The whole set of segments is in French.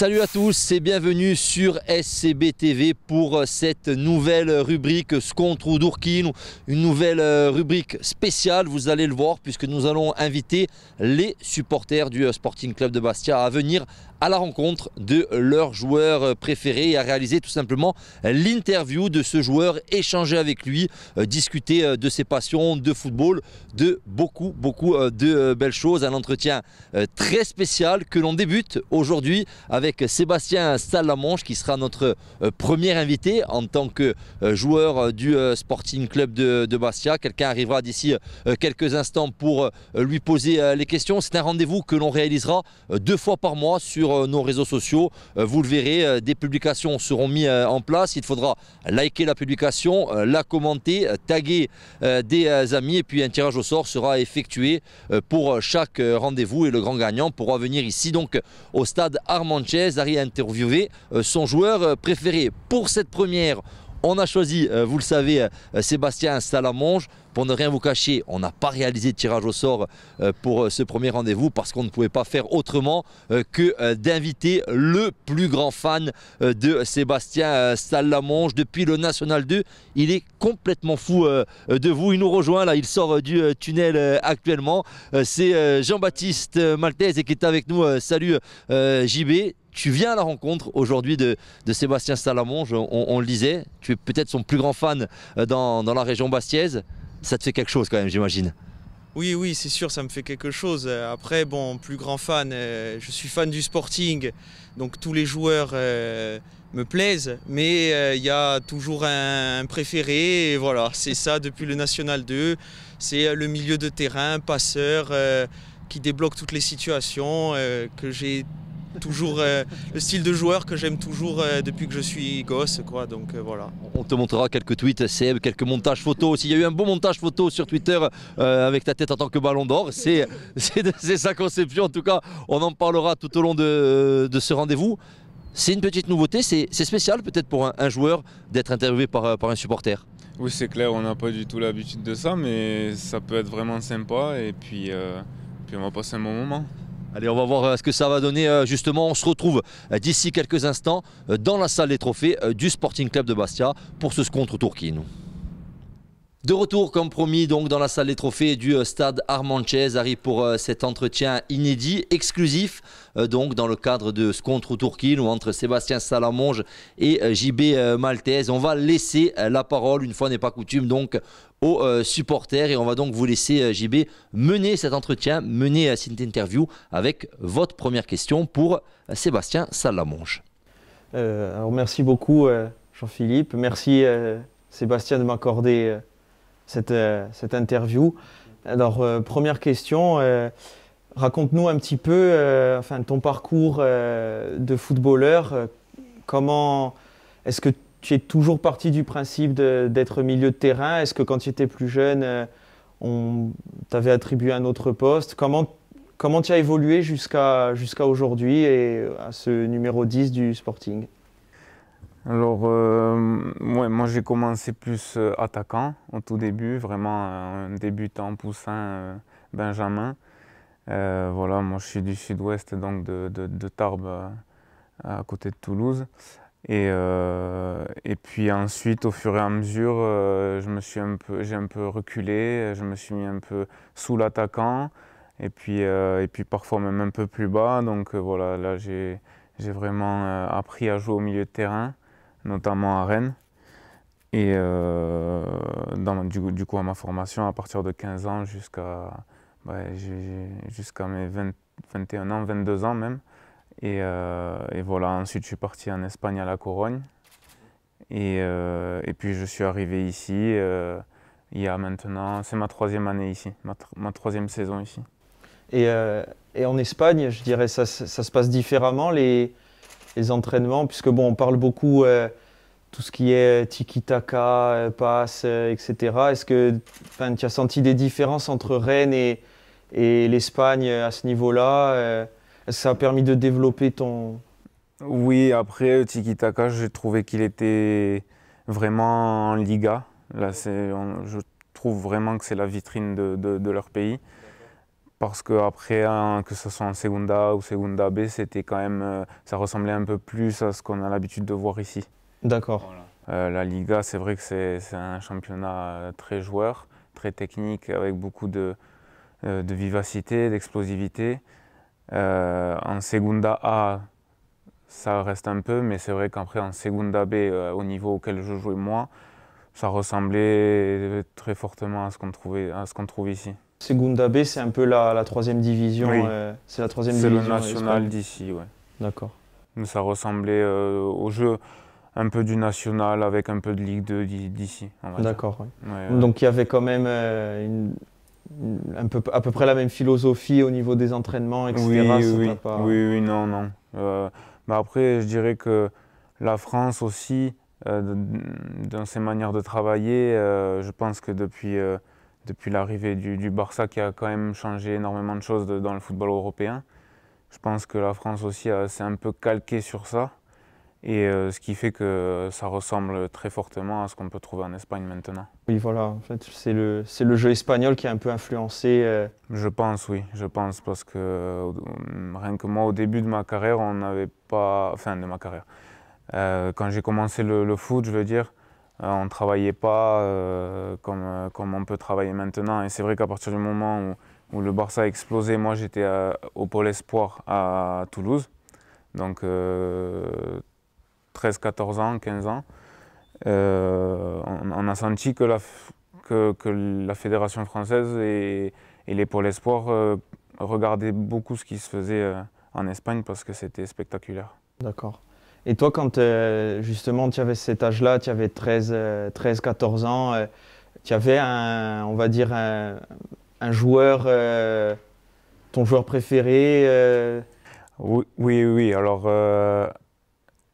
Salut à tous et bienvenue sur SCB TV pour euh, cette nouvelle rubrique Scontre ou une nouvelle euh, rubrique spéciale, vous allez le voir, puisque nous allons inviter les supporters du euh, Sporting Club de Bastia à venir à la rencontre de leur joueur préféré et à réaliser tout simplement l'interview de ce joueur, échanger avec lui, discuter de ses passions, de football, de beaucoup, beaucoup de belles choses. Un entretien très spécial que l'on débute aujourd'hui avec Sébastien Salamonche qui sera notre euh, premier invité en tant que euh, joueur euh, du Sporting Club de, Bastia. Quelqu'un arrivera d'ici quelques instants pour lui poser les questions. C'est un rendez-vous que l'on réalisera deux fois par mois sur nos réseaux sociaux. Vous le verrez, des publications seront mises en place. Il faudra liker la publication, la commenter, taguer des amis et puis un tirage au sort sera effectué pour chaque rendez-vous et le grand gagnant pourra venir ici donc au stade Armanche arrive à interviewer euh, son joueur euh, préféré. Pour cette première, on a choisi, euh, vous le savez, Sébastien Salamonge. Pour ne rien vous cacher, on n'a pas réalisé de tirage au sort euh, pour euh, ce premier rendez-vous parce qu'on ne pouvait pas faire autrement euh, que d'inviter le plus grand fan de Sébastien Salamonge depuis le National 2. Il est complètement fou de vous. Il nous rejoint là, il sort du tunnel actuellement. C'est Jean-Baptiste Maltese qui est avec nous. Salut JB tu viens à la rencontre aujourd'hui de, Sébastien Salamonge, on, le disait, tu es peut-être son plus grand fan dans, dans la région bastiaise ça te fait quelque chose quand même, j'imagine. Oui, oui, c'est sûr, ça me fait quelque chose. Euh, après, bon, plus grand fan, euh, je suis fan du sporting, donc tous les joueurs euh, me plaisent, mais il y a toujours un, un préféré, et voilà, c'est ça depuis le National 2, c'est le milieu de terrain, passeur, qui débloque toutes les situations, que j'ai toujours euh, le style de joueur que j'aime toujours euh, depuis que je suis gosse. Quoi, donc euh, voilà. On te montrera quelques tweets, quelques montages photos S'il y a eu un bon montage photo sur Twitter avec ta tête en tant que ballon d'or. C'est sa conception. En tout cas, on en parlera tout au long de, ce rendez-vous. C'est une petite nouveauté, c'est spécial peut-être pour un, joueur d'être interviewé par, un supporter. Oui, c'est clair, on n'a pas du tout l'habitude de ça, mais ça peut être vraiment sympa et puis, puis on va passer un bon moment. Allez, on va voir euh, ce que ça va donner euh, justement. On se retrouve euh, d'ici quelques instants dans la salle des trophées du Sporting Club de Bastia pour ce contre Tourquine. De retour, comme promis, donc dans la salle des trophées du euh, stade Armand arrive pour euh, cet entretien inédit, exclusif, euh, donc dans le cadre de ce contre Tourquine ou entre Sébastien Salamonge et JB Maltese. On va laisser la parole, une fois n'est pas coutume, donc aux supporters et on va donc vous laisser, JB, mener cet entretien, mener cette interview avec votre première question pour Sébastien Salamonge. merci beaucoup, Jean-Philippe. Merci, Sébastien, de m'accorder cette, euh, cette interview. Alors, euh, première question, euh, raconte-nous un petit peu enfin, ton parcours de footballeur. comment est-ce que tu es toujours parti du principe d'être milieu de terrain Est-ce que quand tu étais plus jeune, on t'avait attribué un autre poste Comment comment tu as évolué jusqu'à jusqu'à aujourd'hui et à ce numéro 10 du Sporting alors, euh, moi j'ai commencé plus euh, attaquant au tout début, vraiment euh, un débutant poussin benjamin. voilà, moi je suis du sud-ouest, donc de, Tarbes, à côté de Toulouse. Et, et, puis ensuite, au fur et à mesure, je me suis j'ai un peu reculé, je me suis mis un peu sous l'attaquant, et et puis parfois même un peu plus bas. Donc voilà, là j'ai, vraiment appris à jouer au milieu de terrain notamment à Rennes. Et euh, dans, du, du, coup, à ma formation, à partir de 15 ans jusqu'à mes 21 ans, 22 ans même. Euh, et, voilà, ensuite je suis parti en Espagne à La Corogne. Et, euh, et puis je suis arrivé ici il y a maintenant, c'est ma troisième année ici, ma, troisième saison ici. Et, et, en Espagne, je dirais, ça, ça se passe différemment. Les, les entraînements, puisque bon, on parle beaucoup euh, tout ce qui est euh, tiki-taka, euh, passe, etc. Est-ce que tu as senti des différences entre Rennes et, l'Espagne à ce niveau-là Est-ce que ça a permis de développer ton... Oui, après, tiki-taka, j'ai trouvé qu'il était vraiment en Liga. Là, je trouve vraiment que c'est la vitrine de leur pays parce que après que ce soit en Segunda ou Segunda B, c'était quand même, euh, ça ressemblait un peu plus à ce qu'on a l'habitude de voir ici. D'accord. Euh, la Liga, c'est vrai que c'est un championnat euh, très joueur, très technique, avec beaucoup de, vivacité, d'explosivité. en Segunda A, ça reste un peu, mais c'est vrai qu'après en Segunda B, au niveau auquel je jouais moi, ça ressemblait très fortement à ce qu'on trouve ici. Segunda B, c'est un peu la, troisième division. Euh, c'est la troisième division. C'est le national d'ici, ouais. D'accord. Ça ressemblait euh, au jeu un peu du national avec un peu de Ligue 2 d'ici. D'accord. Donc il y avait quand même euh, un peu, à peu près la même philosophie au niveau des entraînements, etc. Oui, oui. oui, oui, non, non. Mais bah après, je dirais que la France aussi, dans ses manières de travailler, je pense que depuis depuis l'arrivée du, Barça qui a quand même changé énormément de choses dans le football européen. Je pense que la France aussi s'est un peu calquée sur ça, et euh, ce qui fait que ça ressemble très fortement à ce qu'on peut trouver en Espagne maintenant. Oui, voilà, en fait, c'est le, le, jeu espagnol qui a un peu influencé. Euh, je pense, oui, je pense, parce que euh, rien que moi, au début de ma carrière, on n'avait pas. Enfin, de ma carrière. quand j'ai commencé le, foot, je veux dire, euh, on ne travaillait pas euh, euh, comme, on peut travailler maintenant. Et c'est vrai qu'à partir du moment où, le Barça a explosé, moi j'étais au Pôle Espoir à Toulouse, donc 13, 14 ans, 15 ans. on, a senti que la, que, la fédération française et, les Pôles Espoir regardaient beaucoup ce qui se faisait en Espagne parce que c'était spectaculaire. D'accord. Et toi, quand euh, justement tu avais cet âge-là, tu avais 13, 14 euh, ans, euh, tu avais un, on va dire, un, joueur, ton joueur préféré oui, oui, oui, Alors,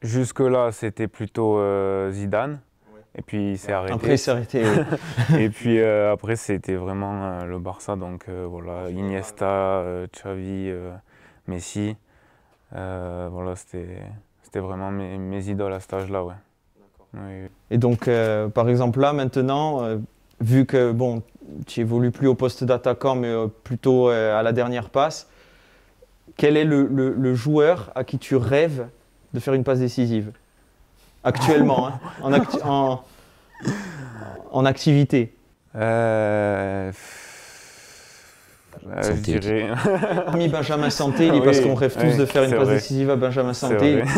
jusque-là, c'était plutôt Zidane. Et puis il s'est arrêté. Après il s'est arrêté. et puis après c'était vraiment le Barça donc voilà Iniesta, Xavi, Messi, voilà c'était vraiment mes, idoles à cet âge-là, ouais. Et donc, euh, par exemple, là, maintenant, euh, vu que, bon, tu évolues plus au poste d'attaquant, mais euh, plutôt à la dernière passe, quel est le, joueur à qui tu rêves de faire une passe décisive Actuellement, hein. en, en, activité je dirais. Hormis Benjamin Santé, ah parce qu'on rêve tous de faire une passe décisive à Benjamin Santé.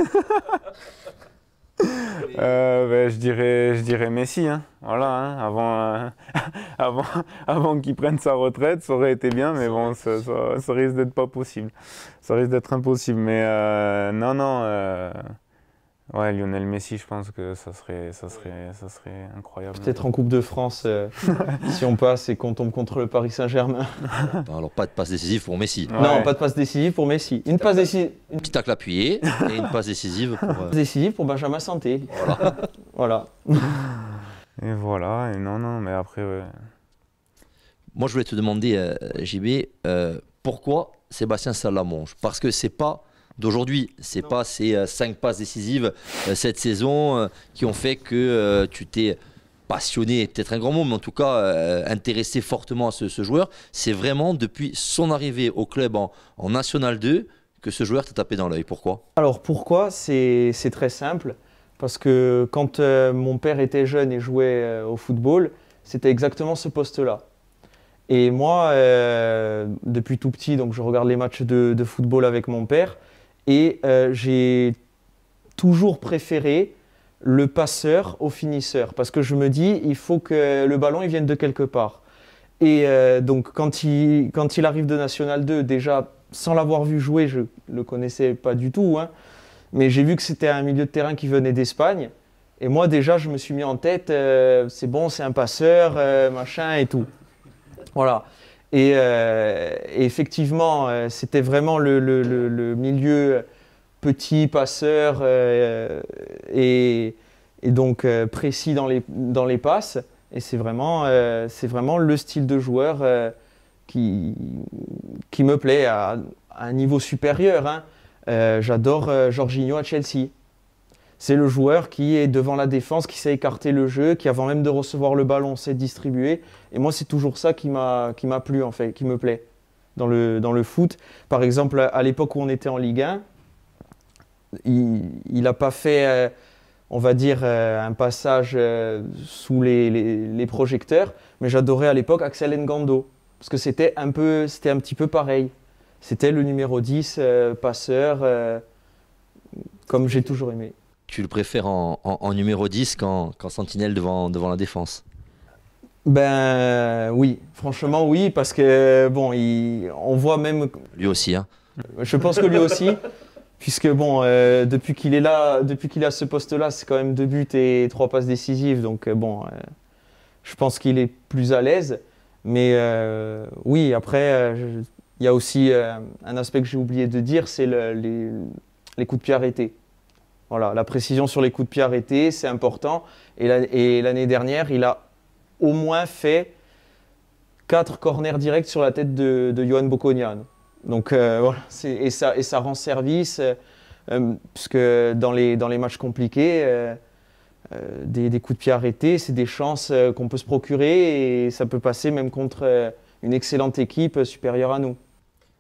Euh, ben, je, dirais, je dirais Messi. Hein. Voilà, hein. avant, euh, avant, avant qu'il prenne sa retraite, ça aurait été bien, mais bon, ça, risque d'être pas possible. Ça risque d'être impossible. Mais euh, non, non. Euh, Ouais, Lionel Messi, je pense que ça serait, ça serait, ça serait incroyable. Peut-être en Coupe de France, euh, si on passe et qu'on tombe contre le Paris Saint-Germain. alors, pas de passe décisive pour Messi. Non, pas de passe décisive pour Messi. Une passe décisive. Une tacle appuyée et une passe décisive pour. Euh, décisive pour Benjamin Santé. Voilà. voilà. Et voilà, et non, non, mais après, Moi, je voulais te demander, euh, JB, pourquoi Sébastien Salamon Parce que c'est pas d'aujourd'hui. n'est pas ces euh, cinq passes décisives euh, cette saison euh, qui ont fait que tu t'es passionné, peut-être un grand mot, mais en tout cas intéressé fortement à ce, joueur. C'est vraiment depuis son arrivée au club en, National 2 que ce joueur t'a tapé dans l'œil. Pourquoi Alors pourquoi C'est très simple. Parce que quand mon père était jeune et jouait au football, c'était exactement ce poste-là. Et moi, depuis tout petit, donc je regarde les matchs de football avec mon père. Et euh, j'ai toujours préféré le passeur au finisseur parce que je me dis il faut que le ballon il vienne de quelque part. Et euh, donc quand il, quand il arrive de National 2, déjà sans l'avoir vu jouer, je le connaissais pas du tout, hein, mais j'ai vu que c'était un milieu de terrain qui venait d'Espagne. Et moi déjà je me suis mis en tête, euh, c'est bon, c'est un passeur, machin et tout. Voilà. Euh, et, effectivement, euh, c'était vraiment le, milieu petit, passeur euh, et, donc précis dans les, dans les passes. Et c'est vraiment, vraiment, le style de joueur qui, qui, me plaît à, un niveau supérieur. Hein. J'adore Jorginho à Chelsea. C'est le joueur qui est devant la défense, qui sait écarter le jeu, qui avant même de recevoir le ballon sait distribuer. Et moi, c'est toujours ça qui m'a plu, en fait, qui me plaît dans le, dans le foot. Par exemple, à l'époque où on était en Ligue 1, il n'a pas fait, euh, on va dire, euh, un passage euh, sous les, projecteurs, mais j'adorais à l'époque Axel Ngando, parce que c'était un, peu, un petit peu pareil. C'était le numéro 10, passeur, comme j'ai toujours aimé tu le préfères en, numéro 10 qu'en sentinelle devant, devant la défense Ben oui, franchement oui, parce que bon, on voit même... Lui aussi, hein Je pense que lui aussi, puisque bon, euh, depuis qu'il est là, depuis qu'il a ce poste-là, c'est quand même deux buts et trois passes décisives, donc euh, bon, euh, je pense qu'il est plus à l'aise. Mais oui, après, il y a aussi un aspect que j'ai oublié de dire, c'est les, les coups de pied arrêtés. Voilà, la précision sur les coups de pied arrêtés, c'est important. Et l'année dernière, il a au moins fait quatre corners directs sur la tête de, Johan Bocognan. Donc euh, voilà, et ça, rend service, euh, euh, puisque dans les, dans les matchs compliqués, des, des, coups de pied arrêtés, c'est des chances qu'on peut se procurer et ça peut passer même contre une excellente équipe supérieure à nous.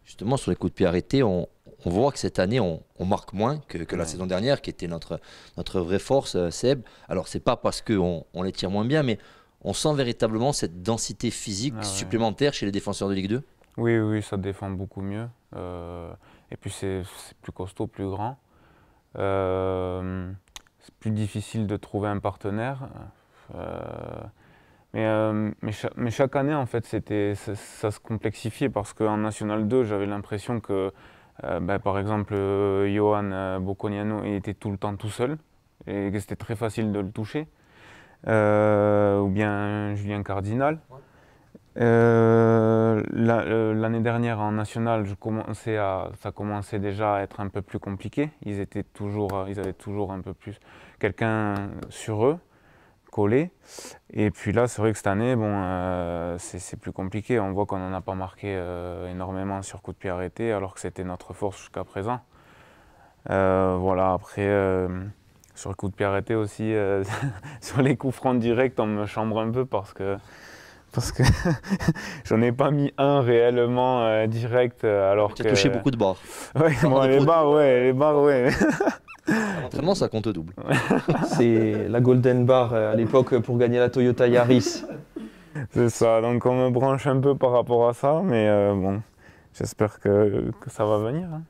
Justement, sur les coups de pied arrêtés, on, on voit que cette année, on, marque moins que, la saison dernière, qui était notre, notre vraie force, euh, Seb. Alors, c'est pas parce qu'on on les tire moins bien, mais on sent véritablement cette densité physique ah supplémentaire chez les défenseurs de Ligue 2 Oui, oui, ça défend beaucoup mieux. Euh, et puis, c'est plus costaud, plus grand. Euh, c'est plus difficile de trouver un partenaire. mais, mais, chaque année, en fait, ça, ça se complexifiait parce qu'en National 2, j'avais l'impression que euh, ben, par exemple, euh, Johan euh, Bocconiano était tout le temps tout seul et c'était très facile de le toucher. ou bien Julien Cardinal. L'année dernière en national, je ça commençait déjà à être un peu plus compliqué. Ils étaient toujours, ils avaient toujours un peu plus quelqu'un sur eux. Et puis là, c'est vrai que cette année, bon, euh, c'est plus compliqué. On voit qu'on n'en a pas marqué euh, énormément sur coup de pied arrêté, alors que c'était notre force jusqu'à présent. Euh, voilà, après, sur coup de pied arrêté aussi, sur les coups francs directs, on me chambre un peu parce que parce que j'en ai pas mis un réellement direct alors tu as touché beaucoup de barres. Ouais, les barres ouais, les barres ouais. L'entraînement, ça compte double. C'est la Golden Bar euh, à l'époque pour gagner la Toyota Yaris. C'est ça, donc on me branche un peu par rapport à ça, mais euh, bon, j'espère que, ça va venir. Hein.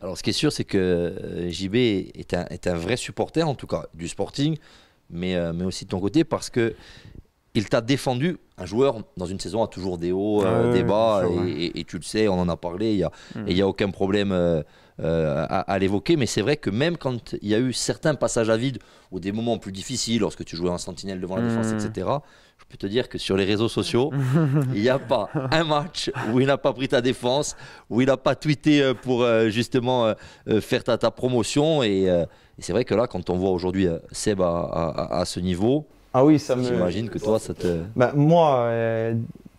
Alors ce qui est sûr, c'est que euh, JB est un, est un, vrai supporter, en tout cas du sporting, mais, mais aussi de ton côté, parce que il t'a défendu. Un joueur, dans une saison, a toujours des hauts, ah des bas, et, tu le sais, on en a parlé, il n'y a, mmh. a, aucun problème euh, à, l'évoquer, mais c'est vrai que même quand il y a eu certains passages à vide ou des moments plus difficiles, lorsque tu jouais en sentinelle devant la défense, hmm. etc., je peux te dire que sur les réseaux sociaux, il n'y a pas un match où il n'a pas pris ta défense, où il n'a pas tweeté euh, pour euh, justement faire ta, promotion. Et, c'est vrai que là, quand on voit aujourd'hui Seb à, à, ce niveau, ah oui, ça me... que toi, ça te... Bah, moi,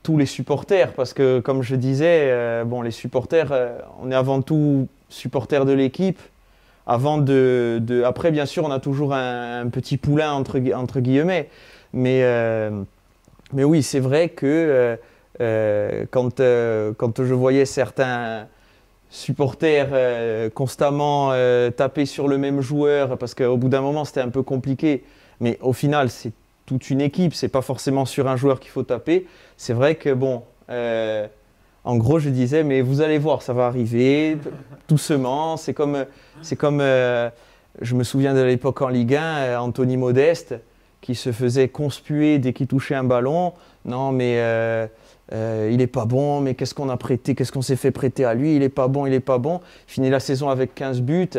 tous les supporters, parce que comme je disais, bon, les supporters, on est avant tout supporters de l'équipe. Avant de, Après, bien sûr, on a toujours un, petit poulain, entre, entre guillemets. Mais, euh, mais oui, c'est vrai que euh, euh, quand, quand je voyais certains supporters constamment taper sur le même joueur parce qu'au bout d'un moment c'était un peu compliqué. Mais au final, c'est toute une équipe, c'est pas forcément sur un joueur qu'il faut taper. C'est vrai que bon, en gros, je disais, mais vous allez voir, ça va arriver, doucement. C'est comme, c'est comme euh, je me souviens de l'époque en Ligue 1, euh, Anthony Modeste, qui se faisait conspuer dès qu'il touchait un ballon. Non, mais euh, il est pas bon, mais qu'est-ce qu'on a prêté, qu'est-ce qu'on s'est fait prêter à lui, il n'est pas bon, il n'est pas bon. Finit la saison avec 15 buts,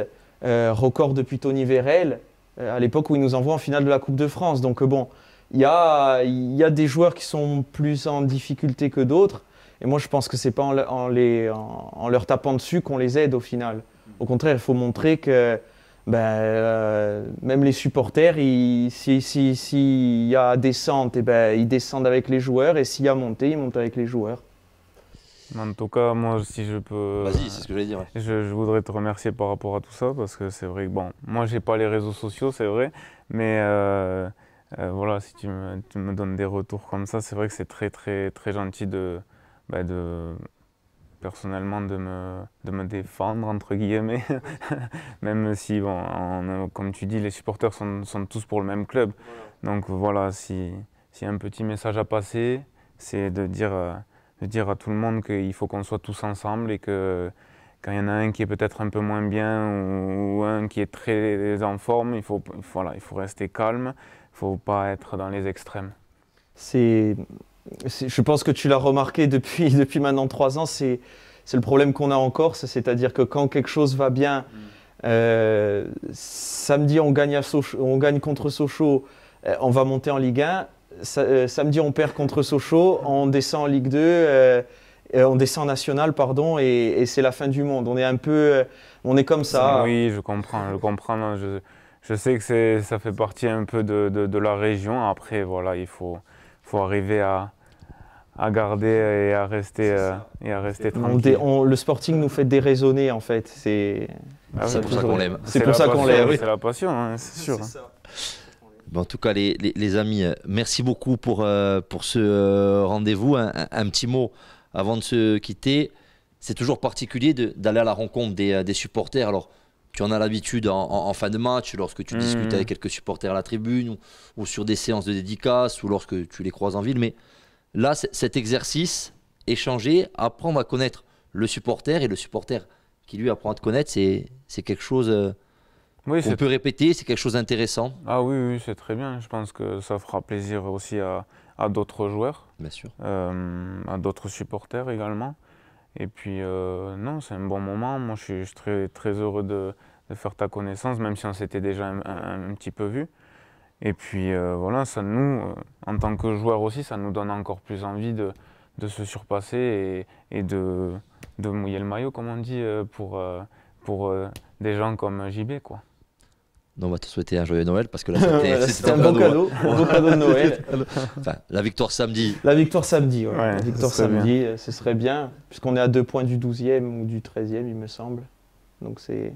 record depuis Tony Vérel, à l'époque où il nous envoie en finale de la Coupe de France. Donc bon, il y a, y a des joueurs qui sont plus en difficulté que d'autres. Et moi, je pense que c'est pas en, les, en, leur tapant dessus qu'on les aide au final. Au contraire, il faut montrer que ben, euh, même les supporters, s'il y a descente, et eh ben, ils descendent avec les joueurs, et s'il y a montée, ils montent avec les joueurs. En tout cas, moi, si je peux. Vas-y, c'est ce que j'allais dire. Euh, je, je, voudrais te remercier par rapport à tout ça, parce que c'est vrai que, bon, moi, j'ai pas les réseaux sociaux, c'est vrai, mais euh, voilà, si tu me, tu me, donnes des retours comme ça, c'est vrai que c'est très, très, très gentil de, bah, de, personnellement de me, de me défendre, entre guillemets, même si, bon, euh, comme tu dis, les supporters sont, sont tous pour le même club. Donc voilà, si, si un petit message à passer, c'est de dire, euh, de dire à tout le monde qu'il faut qu'on soit tous ensemble et que quand il y en a un qui est peut-être un peu moins bien ou, un qui est très en forme, il faut, voilà, il faut rester calme, il faut pas être dans les extrêmes. C'est je pense que tu l'as remarqué depuis, depuis maintenant trois ans, c'est le problème qu'on a en Corse, c'est-à-dire que quand quelque chose va bien, mm. euh, samedi on gagne, à on gagne contre Sochaux, euh, on va monter en Ligue 1, euh, samedi on perd contre Sochaux, on descend en Ligue 2, on descend en National, pardon, et, c'est la fin du monde. On est un peu, on est comme ça. Oui, je comprends, je comprends. je, sais que ça fait partie un peu de, de la région. Après, voilà, il faut faut arriver à, à garder et à rester, euh, et à rester tranquille. On le sporting nous fait déraisonner en fait. C'est ah pour ça qu'on l'aime. C'est ça qu'on C'est la passion, hein, c'est sûr. Hein. en tout cas, les, les, amis, euh, merci beaucoup pour, euh, pour ce rendez-vous. Un, petit mot avant de se quitter. C'est toujours particulier d'aller à la rencontre des, des supporters. Alors, tu en as l'habitude en, fin de match, lorsque tu mmh. discutes avec quelques supporters à la tribune, ou, sur des séances de dédicaces, ou lorsque tu les croises en ville. Mais là, cet exercice, échanger, apprendre à connaître le supporter, et le supporter qui lui apprend à te connaître, c'est quelque chose euh, qu'on peut répéter, c'est quelque chose d'intéressant. Ah oui, c'est très bien. Je pense que ça fera plaisir aussi à, d'autres joueurs, Bien sûr. Euh, à d'autres supporters également. Et puis, euh, non, c'est un bon moment. Moi, je suis, très, très heureux de, de, faire ta connaissance, même si on s'était déjà un, petit peu vu. Et puis, euh, voilà, ça nous, euh, en tant que joueurs aussi, ça nous donne encore plus envie de, de se surpasser et, et de, de, mouiller le maillot, comme on dit, pour, pour des gens comme JB, quoi on va te souhaiter un joyeux Noël parce que là c'était un, bon hein. cadeau, de Noël. la victoire samedi. La victoire samedi, la victoire samedi, ce serait bien, puisqu'on est à deux points du 12e ou du 13e, il me semble. Donc c'est.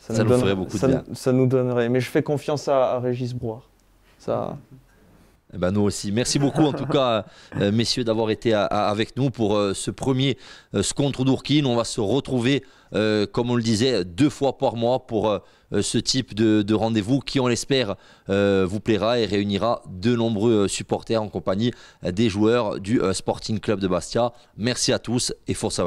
Ça, nous, ferait beaucoup de bien. Ça nous donnerait. Mais je fais confiance à, Régis broire Ça. Eh ben, nous aussi. Merci beaucoup en tout cas, euh, messieurs, d'avoir été avec nous pour euh, ce premier euh, contre Dourkin. On va se retrouver, euh, comme on le disait, deux fois par mois pour ce type de, rendez-vous qui, on l'espère, vous plaira et réunira de nombreux supporters en compagnie des joueurs du Sporting Club de Bastia. Merci à tous et force à